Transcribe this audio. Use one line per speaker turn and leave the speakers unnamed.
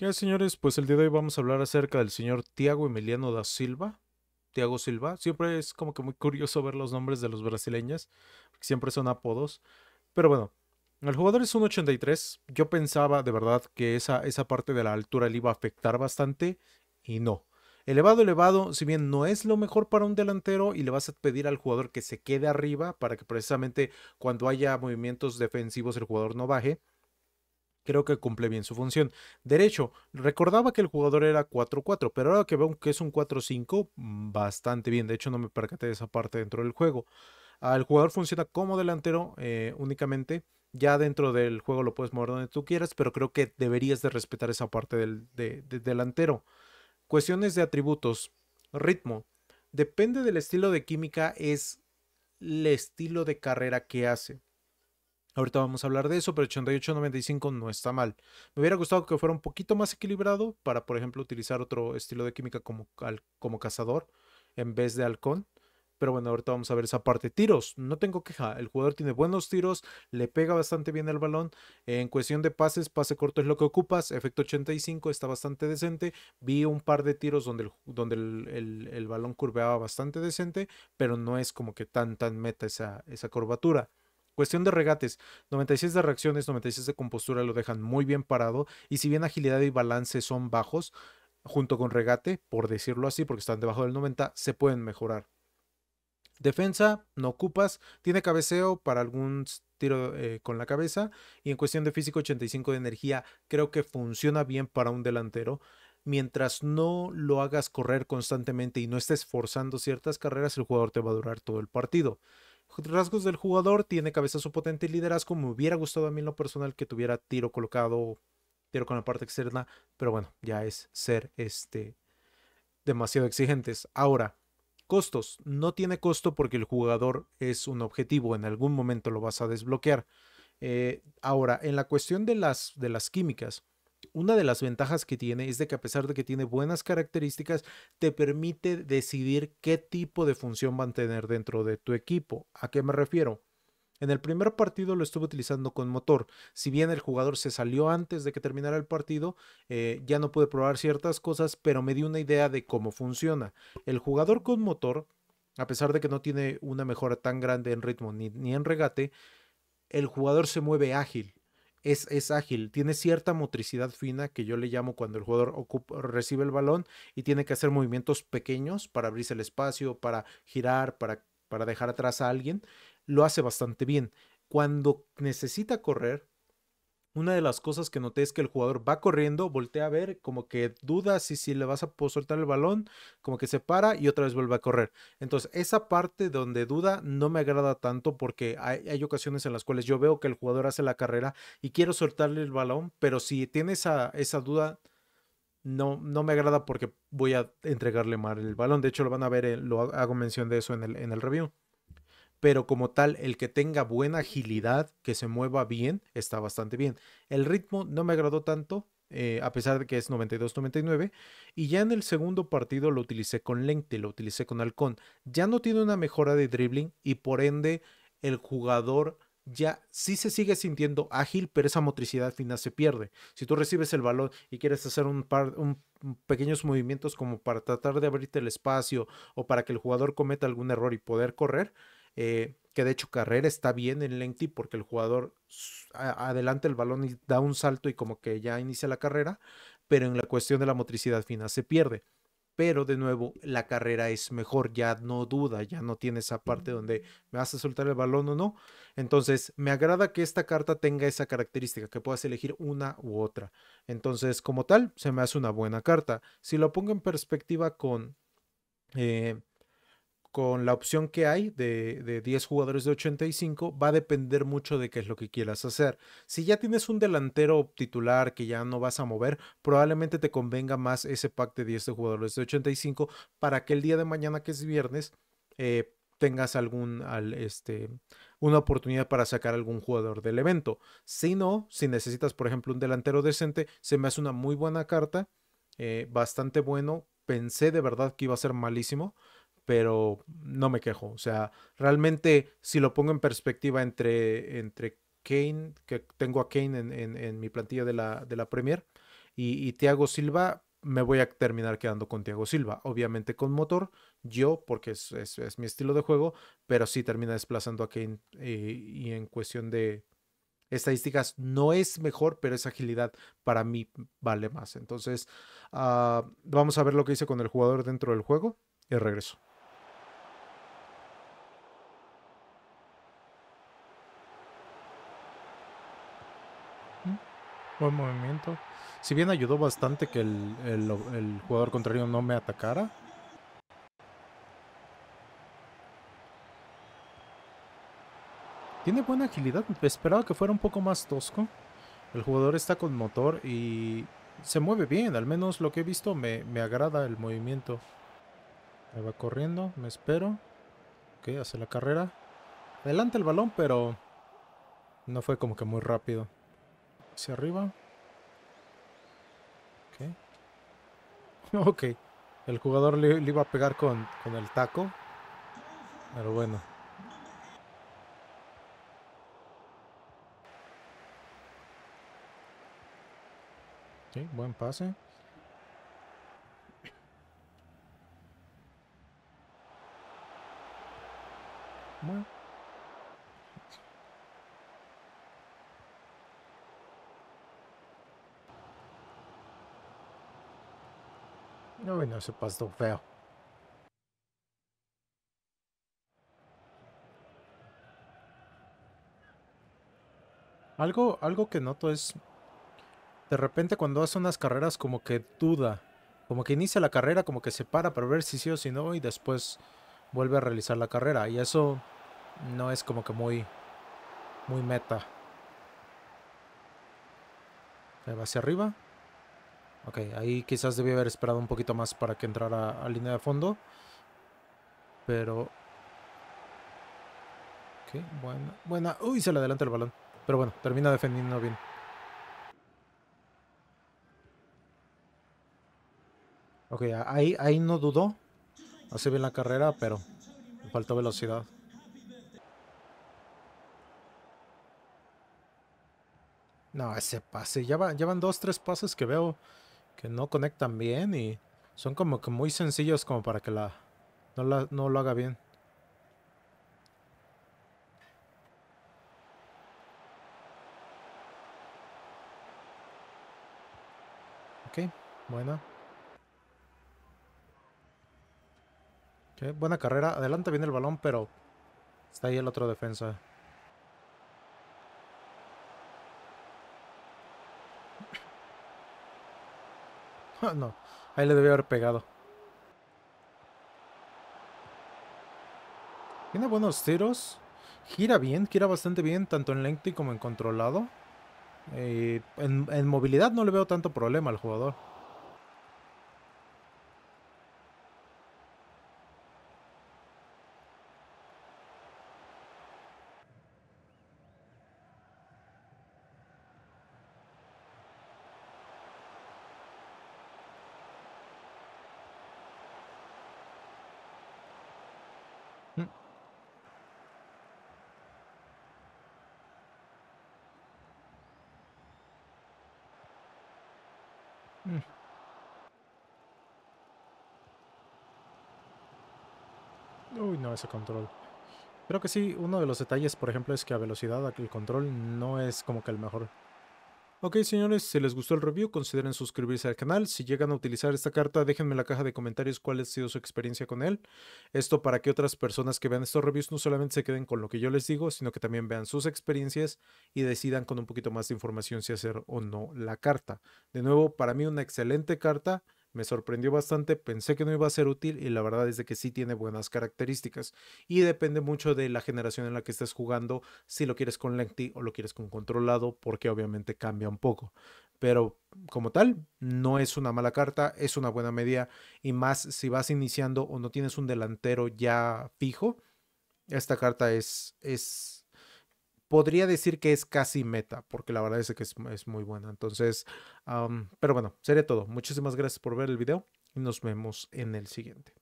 ¿Qué hay, señores? Pues el día de hoy vamos a hablar acerca del señor Tiago Emiliano da Silva. Tiago Silva. Siempre es como que muy curioso ver los nombres de los brasileños, siempre son apodos. Pero bueno, el jugador es un 83. Yo pensaba de verdad que esa, esa parte de la altura le iba a afectar bastante y no. Elevado, elevado, si bien no es lo mejor para un delantero y le vas a pedir al jugador que se quede arriba para que precisamente cuando haya movimientos defensivos el jugador no baje, creo que cumple bien su función. Derecho, recordaba que el jugador era 4-4, pero ahora que veo que es un 4-5, mm, bastante bien. De hecho, no me percaté de esa parte dentro del juego. El jugador funciona como delantero eh, únicamente. Ya dentro del juego lo puedes mover donde tú quieras, pero creo que deberías de respetar esa parte del delantero. Cuestiones de atributos. Ritmo. Depende del estilo de química, es el estilo de carrera que hace. Ahorita vamos a hablar de eso, pero 88-95 no está mal. Me hubiera gustado que fuera un poquito más equilibrado para, por ejemplo, utilizar otro estilo de química como, como cazador en vez de halcón. Pero bueno, ahorita vamos a ver esa parte. Tiros, no tengo queja. El jugador tiene buenos tiros, le pega bastante bien el balón. En cuestión de pases, pase corto es lo que ocupas. Efecto 85 está bastante decente. Vi un par de tiros donde el, donde balón curveaba bastante decente, pero no es como que tan, tan meta esa, esa curvatura. Cuestión de regates, 96 de reacciones, 96 de compostura lo dejan muy bien parado y si bien agilidad y balance son bajos, junto con regate, por decirlo así, porque están debajo del 90, se pueden mejorar. Defensa, no ocupas, tiene cabeceo para algún tiro eh, con la cabeza y en cuestión de físico 85 de energía creo que funciona bien para un delantero mientras no lo hagas correr constantemente y no estés forzando ciertas carreras, el jugador te va a durar todo el partido rasgos del jugador, tiene su potente liderazgo. Me hubiera gustado a mí en lo personal que tuviera tiro colocado, tiro con la parte externa, pero bueno, ya es ser este demasiado exigentes. Ahora, costos. No tiene costo porque el jugador es un objetivo, en algún momento lo vas a desbloquear. Eh, ahora, en la cuestión de las, de las químicas, una de las ventajas que tiene es de que a pesar de que tiene buenas características, te permite decidir qué tipo de función va a tener dentro de tu equipo. ¿A qué me refiero? En el primer partido lo estuve utilizando con motor. Si bien el jugador se salió antes de que terminara el partido, eh, ya no pude probar ciertas cosas, pero me di una idea de cómo funciona. El jugador con motor, a pesar de que no tiene una mejora tan grande en ritmo ni en regate, el jugador se mueve ágil es, es, ágil, tiene cierta motricidad fina que yo le llamo cuando el jugador recibe el balón y tiene que hacer movimientos pequeños para abrirse el espacio, para girar, para, para dejar atrás a alguien. Lo hace bastante bien. Cuando necesita correr, una de las cosas que noté es que el jugador va corriendo, voltea a ver, como que duda si, si le vas a soltar el balón, como que se para y otra vez vuelve a correr. Entonces, esa parte donde duda no me agrada tanto porque hay, ocasiones en las cuales yo veo que el jugador hace la carrera y quiero soltarle el balón, pero si tiene esa, esa duda, no, no me agrada porque voy a entregarle mal el balón. De hecho, lo van a ver, lo hago mención de eso en el, en el review pero como tal, el que tenga buena agilidad, que se mueva bien, está bastante bien. El ritmo no me agradó tanto, eh, a pesar de que es 92-99. Y ya en el segundo partido lo utilicé con lente, lo utilicé con Halcón. Ya no tiene una mejora de dribbling y por ende el jugador ya sí se sigue sintiendo ágil, pero esa motricidad final se pierde. Si tú recibes el balón y quieres hacer un par, un, pequeños movimientos como para tratar de abrirte el espacio o para que el jugador cometa algún error y poder correr, eh, que de hecho Carrera está bien en Lengthy porque el jugador adelanta el balón y da un salto y como que ya inicia la carrera, pero en la cuestión de la motricidad fina se pierde. Pero de nuevo, la carrera es mejor, ya no duda, ya no tiene esa parte donde me vas a soltar el balón o no. Entonces, me agrada que esta carta tenga esa característica, que puedas elegir una u otra. Entonces, como tal, se me hace una buena carta. Si lo pongo en perspectiva con eh, con la opción que hay de, 10 jugadores de 85 va a depender mucho de qué es lo que quieras hacer. Si ya tienes un delantero titular que ya no vas a mover, probablemente te convenga más ese pack de 10 jugadores de 85 para que el día de mañana que es viernes eh, tengas algún, al, este, una oportunidad para sacar algún jugador del evento. Si no, si necesitas por ejemplo un delantero decente, se me hace una muy buena carta, eh, bastante bueno. Pensé de verdad que iba a ser malísimo pero no me quejo. O sea, realmente si lo pongo en perspectiva entre, entre Kane, que tengo a Kane en, en, mi plantilla de la, de la Premier, y, y Thiago Silva, me voy a terminar quedando con Thiago Silva. Obviamente con motor, yo, porque es, es, mi estilo de juego, pero sí termina desplazando a Kane eh, y en cuestión de estadísticas no es mejor, pero esa agilidad para mí vale más. Entonces, ah, vamos a ver lo que hice con el jugador dentro del juego y regreso. buen movimiento. Si bien ayudó bastante que el, jugador contrario no me atacara. Tiene buena agilidad. Esperaba que fuera un poco más tosco. El jugador está con motor y se mueve bien. Al menos lo que he visto me, agrada el movimiento. Me va corriendo, me espero. Ok, hace la carrera. Adelante el balón, pero no fue como que muy rápido hacia arriba. Ok. El jugador le, iba a pegar con, con el taco. Pero bueno. buen pase. No se pasó feo Algo, algo que noto es, de repente cuando hace unas carreras como que duda, como que inicia la carrera, como que se para para ver si sí o si no y después vuelve a realizar la carrera. Y eso no es como que muy, muy meta. Se va hacia arriba. Ok, ahí quizás debía haber esperado un poquito más para que entrara a línea de fondo. Pero... Ok, buena, buena. Uy, se le adelanta el balón. Pero bueno, termina defendiendo bien. Ok, ahí, ahí no dudó. Hace bien la carrera, pero faltó velocidad. No, ese pase. Ya, ya van dos, tres pases que veo que no conectan bien y son como que muy sencillos como para que la no, la, no lo haga bien. Ok, buena. Okay, buena carrera. Adelante viene el balón, pero está ahí el otro defensa. no, ahí le debía haber pegado. Tiene buenos tiros. Gira bien, gira bastante bien, tanto en lengthy como en controlado. Eh, en, en movilidad no le veo tanto problema al jugador. Mm. Uy, no, ese control. Creo que sí, uno de los detalles, por ejemplo, es que a velocidad el control no es como que el mejor. Ok señores, si les gustó el review, consideren suscribirse al canal. Si llegan a utilizar esta carta, déjenme en la caja de comentarios cuál ha sido su experiencia con él. Esto para que otras personas que vean estos reviews no solamente se queden con lo que yo les digo, sino que también vean sus experiencias y decidan con un poquito más de información si hacer o no la carta. De nuevo, para mí una excelente carta me sorprendió bastante, pensé que no iba a ser útil y la verdad es de que sí tiene buenas características y depende mucho de la generación en la que estés jugando, si lo quieres con lengthy o lo quieres con controlado, porque obviamente cambia un poco. Pero como tal, no es una mala carta, es una buena media y más si vas iniciando o no tienes un delantero ya fijo, esta carta es es podría decir que es casi meta, porque la verdad es que es, muy buena. Entonces, pero bueno, sería todo. Muchísimas gracias por ver el video y nos vemos en el siguiente.